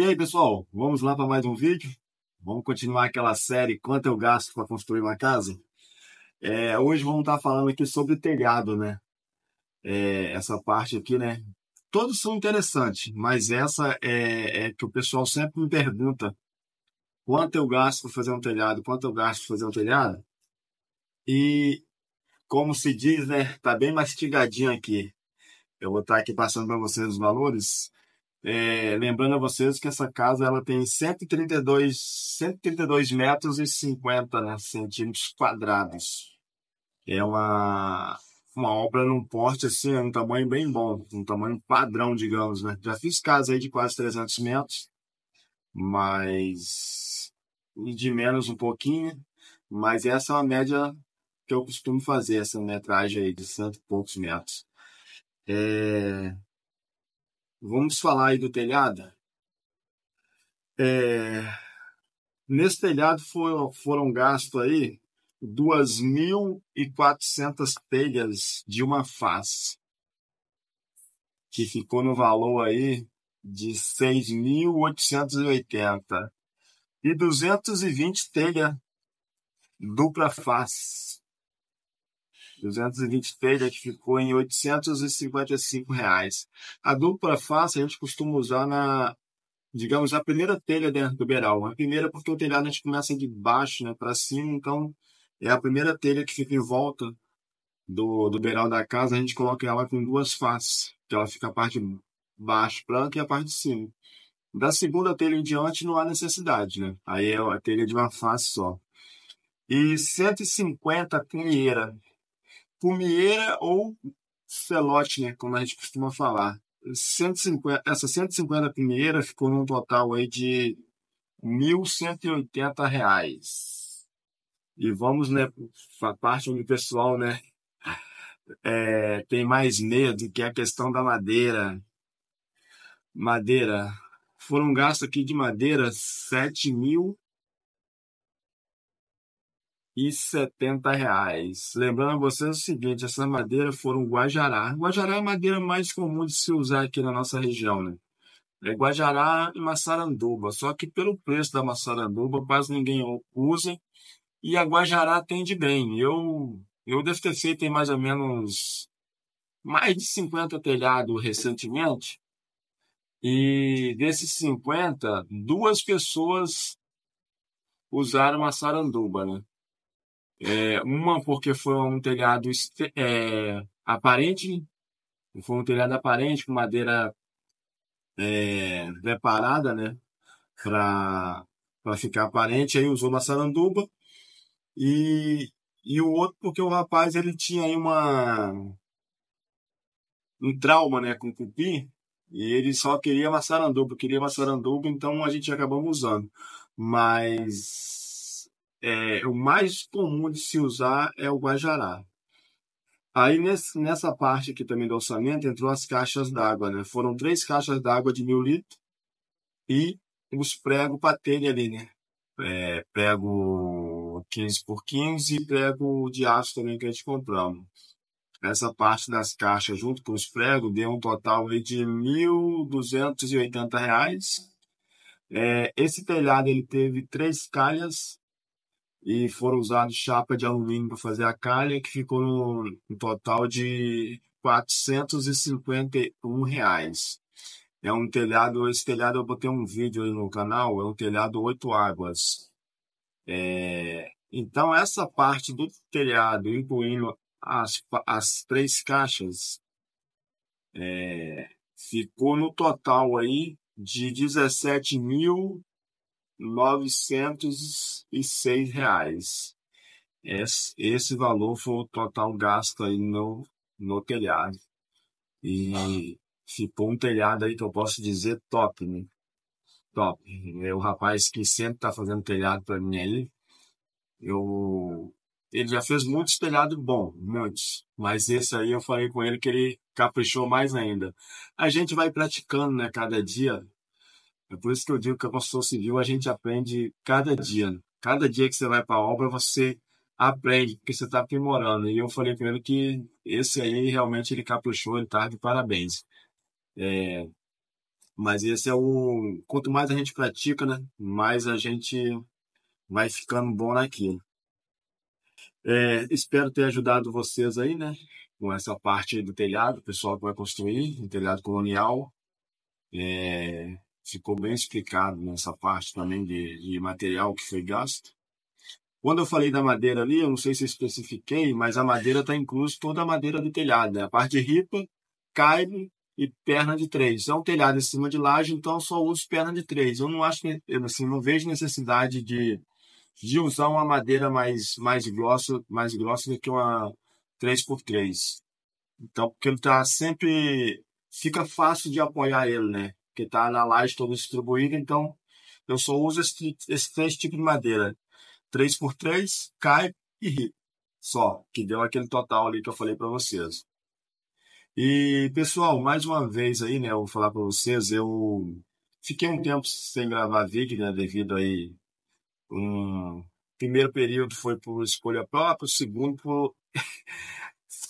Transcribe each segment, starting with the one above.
E aí, pessoal, vamos lá para mais um vídeo? Vamos continuar aquela série Quanto eu gasto para construir uma casa? É, hoje vamos estar tá falando aqui sobre telhado, né? É, essa parte aqui, né? Todos são interessantes, mas essa é, é que o pessoal sempre me pergunta quanto eu gasto para fazer um telhado, quanto eu gasto para fazer um telhado. E como se diz, né? Tá bem mastigadinho aqui. Eu vou estar tá aqui passando para vocês os valores é, lembrando a vocês que essa casa ela tem 132, 132 metros e 50 né, centímetros quadrados. É uma, uma obra num porte assim, um tamanho bem bom, um tamanho padrão, digamos. Né? Já fiz casa aí de quase 300 metros, mas de menos um pouquinho. Mas essa é uma média que eu costumo fazer, essa metragem aí de cento e poucos metros. É, Vamos falar aí do telhado? É, nesse telhado foram, foram gastos aí 2.400 telhas de uma face, que ficou no valor aí de 6.880 e 220 telha dupla face, 220 telhas que ficou em 855 reais. A dupla face a gente costuma usar na, digamos, a primeira telha dentro do beiral. A né? primeira é porque o telhado a gente começa de baixo, né, para cima, então é a primeira telha que fica em volta do, do beiral da casa, a gente coloca ela com duas faces, que ela fica a parte baixo branca e a parte de cima. Da segunda telha em diante não há necessidade, né? Aí é a telha de uma face só. E 150 canheira. Pumieira ou Celote, né, como a gente costuma falar. 150, essa 150 Pumieira ficou num total aí de R$ 1.180. E vamos, né, para a parte onde o pessoal, né, é, tem mais medo, que é a questão da madeira. Madeira. Foram gastos aqui de madeira R$ mil e setenta reais. Lembrando a vocês o seguinte, essa madeira foram Guajará. Guajará é a madeira mais comum de se usar aqui na nossa região, né? É Guajará e maçaranduba, só que pelo preço da maçaranduba quase ninguém usa e a Guajará atende bem. Eu eu devo ter feito em mais ou menos mais de 50 telhados recentemente e desses 50, duas pessoas usaram a saranduba, né? É, uma porque foi um telhado é, aparente, foi um telhado aparente com madeira é, preparada, né, para para ficar aparente. Aí usou uma saranduba e e o outro porque o rapaz ele tinha aí uma um trauma, né, com cupim e ele só queria uma saranduba, queria uma saranduba, então a gente acabamos usando, mas é, o mais comum de se usar é o Guajará. Aí nesse, nessa parte aqui também do orçamento entrou as caixas d'água, né? Foram três caixas d'água de mil litros e os pregos para telha ali, né? É, prego 15 por 15 e prego de aço também que a gente compramos. Essa parte das caixas junto com os pregos deu um total aí de R$ 1.280. É, esse telhado ele teve três calhas e foram usados chapa de alumínio para fazer a calha, que ficou no, total de R$ reais. É um telhado, esse telhado eu botei um vídeo aí no canal, é um telhado oito águas. É, então essa parte do telhado, incluindo as, as três caixas, é, ficou no total aí de 17 mil 906 reais. Esse, esse valor foi o total gasto aí no, no telhado. E ficou um telhado aí que eu posso dizer top, né? Top. É o rapaz que sempre tá fazendo telhado para mim aí. Eu ele já fez muitos telhados bons, muitos. Mas esse aí eu falei com ele que ele caprichou mais ainda. A gente vai praticando, né? Cada dia é por isso que eu digo que a construção civil a gente aprende cada dia. Né? Cada dia que você vai para a obra, você aprende, porque você está aprimorando. E eu falei primeiro ele que esse aí realmente ele caprichou, ele está de parabéns. É, mas esse é o. Quanto mais a gente pratica, né? Mais a gente vai ficando bom naquilo. É, espero ter ajudado vocês aí, né? Com essa parte do telhado, o pessoal que vai construir, o telhado colonial. É, ficou bem explicado nessa parte também de, de material que foi gasto. Quando eu falei da madeira ali, eu não sei se especifiquei, mas a madeira está incluso toda a madeira do telhado, né? A parte ripa, caile e perna de três. É um telhado em cima de laje, então eu só uso perna de três. Eu não acho que, assim, não vejo necessidade de, de usar uma madeira mais, mais grossa, mais grossa do que uma 3x3. Então, porque ele tá sempre fica fácil de apoiar ele, né? que está na laje toda distribuída, então eu só uso esses esse três tipos de madeira. 3x3, cai e ri. Só, que deu aquele total ali que eu falei para vocês. E, pessoal, mais uma vez aí, né, eu vou falar para vocês, eu fiquei um tempo sem gravar vídeo, né, devido aí um primeiro período foi por escolha própria, o segundo por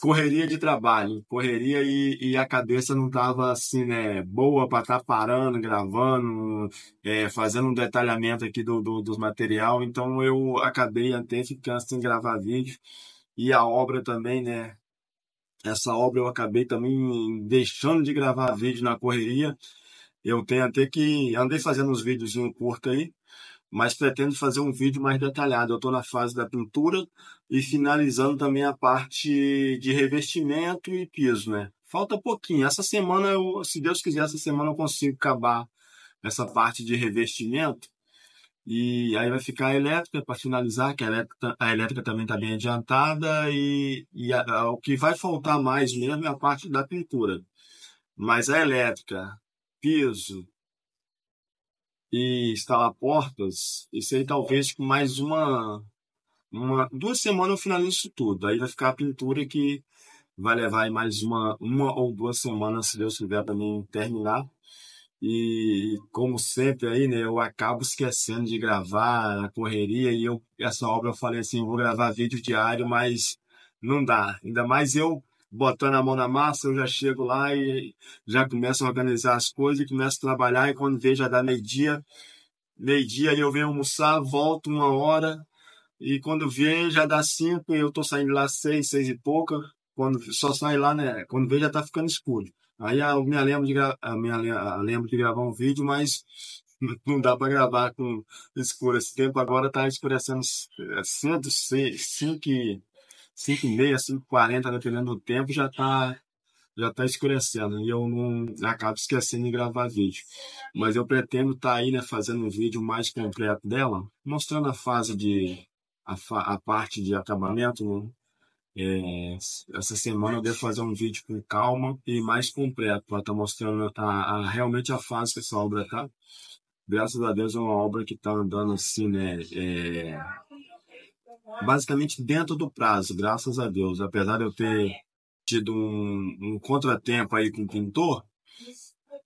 correria de trabalho, correria e, e a cabeça não tava assim, né, boa para estar tá parando, gravando, é, fazendo um detalhamento aqui do, do, dos material, então eu acabei até ficando sem gravar vídeo e a obra também, né, essa obra eu acabei também deixando de gravar vídeo na correria, eu tenho até que, andei fazendo uns videozinhos curtos aí, mas pretendo fazer um vídeo mais detalhado. Eu estou na fase da pintura e finalizando também a parte de revestimento e piso, né? Falta pouquinho. Essa semana, eu, se Deus quiser, essa semana eu consigo acabar essa parte de revestimento. E aí vai ficar a elétrica para finalizar, que a elétrica, a elétrica também está bem adiantada. E, e a, a, o que vai faltar mais mesmo é a parte da pintura. Mas a elétrica, piso, e instalar portas, isso aí talvez com mais uma, uma duas semanas eu finalizo isso tudo. Aí vai ficar a pintura que vai levar mais uma, uma ou duas semanas, se Deus quiser, para mim terminar. E como sempre aí, né, eu acabo esquecendo de gravar a correria e eu essa obra eu falei assim, vou gravar vídeo diário, mas não dá. Ainda mais eu botando a mão na massa, eu já chego lá e já começo a organizar as coisas, e começo a trabalhar, e quando vejo já dá meio-dia, meio-dia eu venho almoçar, volto uma hora, e quando vejo já dá cinco, e eu tô saindo lá seis, seis e pouca, quando só sai lá, né, quando vejo já tá ficando escuro. Aí eu me lembro de, gra... me lembro de gravar um vídeo, mas não dá para gravar com escuro esse tempo. Agora tá escurecendo é, cedo, cinco. e 5 e meia, 5 40, dependendo do tempo, já está já tá escurecendo. E eu não acabo esquecendo de gravar vídeo. Mas eu pretendo estar tá aí, né, fazendo um vídeo mais completo dela, mostrando a fase de. a, fa, a parte de acabamento. Né? É, essa semana eu devo fazer um vídeo com calma e mais completo, para estar tá mostrando a, tá, a, realmente a fase que essa obra tá. Graças a Deus é uma obra que está andando assim, né? É, basicamente dentro do prazo, graças a Deus. Apesar de eu ter tido um, um contratempo aí com o pintor,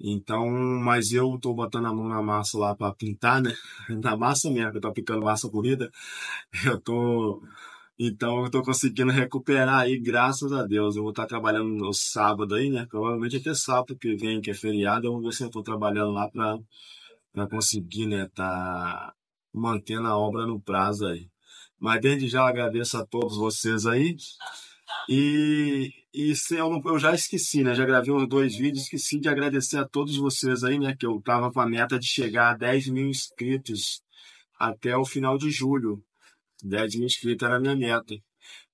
então, mas eu tô botando a mão na massa lá para pintar, né? Na massa mesmo, eu tá tô aplicando massa corrida. Eu tô então eu tô conseguindo recuperar aí, graças a Deus. Eu vou estar tá trabalhando no sábado aí, né? Provavelmente é até sábado que vem, que é feriado, eu vou ver se eu tô trabalhando lá para para conseguir, né, tá mantendo a obra no prazo aí. Mas desde já agradeço a todos vocês aí. E, e se eu, não, eu já esqueci, né? Já gravei uns dois vídeos, esqueci de agradecer a todos vocês aí, né? Que eu tava com a meta de chegar a 10 mil inscritos até o final de julho. 10 mil inscritos era a minha meta.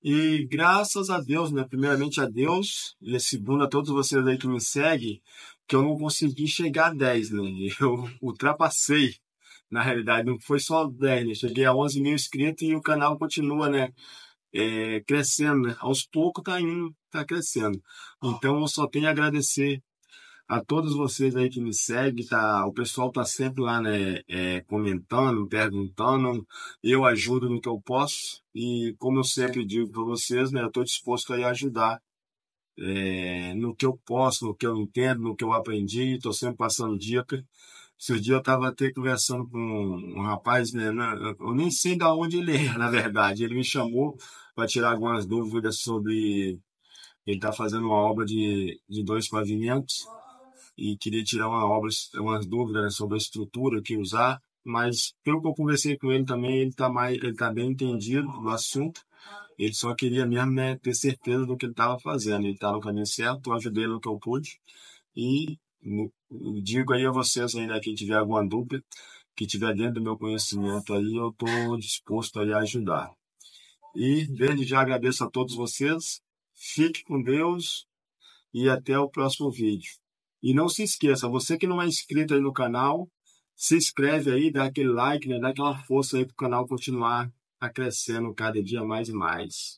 E graças a Deus, né? Primeiramente a Deus, e segundo a todos vocês aí que me seguem, que eu não consegui chegar a 10, né? Eu ultrapassei na realidade, não foi só 10, né? Cheguei a 11 mil inscritos e o canal continua, né? É, crescendo, né? Aos poucos tá indo, tá crescendo. Então, eu só tenho a agradecer a todos vocês aí que me seguem, tá? O pessoal tá sempre lá, né? É, comentando, perguntando. Eu ajudo no que eu posso. E como eu sempre digo para vocês, né? Eu tô disposto aí a ajudar é, no que eu posso, no que eu entendo, no que eu aprendi. Tô sempre passando dica. Esses dia eu estava até conversando com um, um rapaz, né, né eu nem sei de onde ele é, na verdade. Ele me chamou para tirar algumas dúvidas sobre. Ele está fazendo uma obra de, de dois pavimentos e queria tirar uma obra, umas dúvidas né, sobre a estrutura que usar, mas pelo que eu conversei com ele também, ele está mais, ele tá bem entendido do assunto. Ele só queria mesmo né, ter certeza do que ele estava fazendo. Ele estava no caminho certo, eu ajudei no que eu pude. E digo aí a vocês aí, né, quem tiver alguma dúvida, que tiver dentro do meu conhecimento aí, eu estou disposto aí a ajudar. E desde já agradeço a todos vocês, fique com Deus e até o próximo vídeo. E não se esqueça, você que não é inscrito aí no canal, se inscreve aí, dá aquele like, né, dá aquela força aí para o canal continuar a crescendo cada dia mais e mais.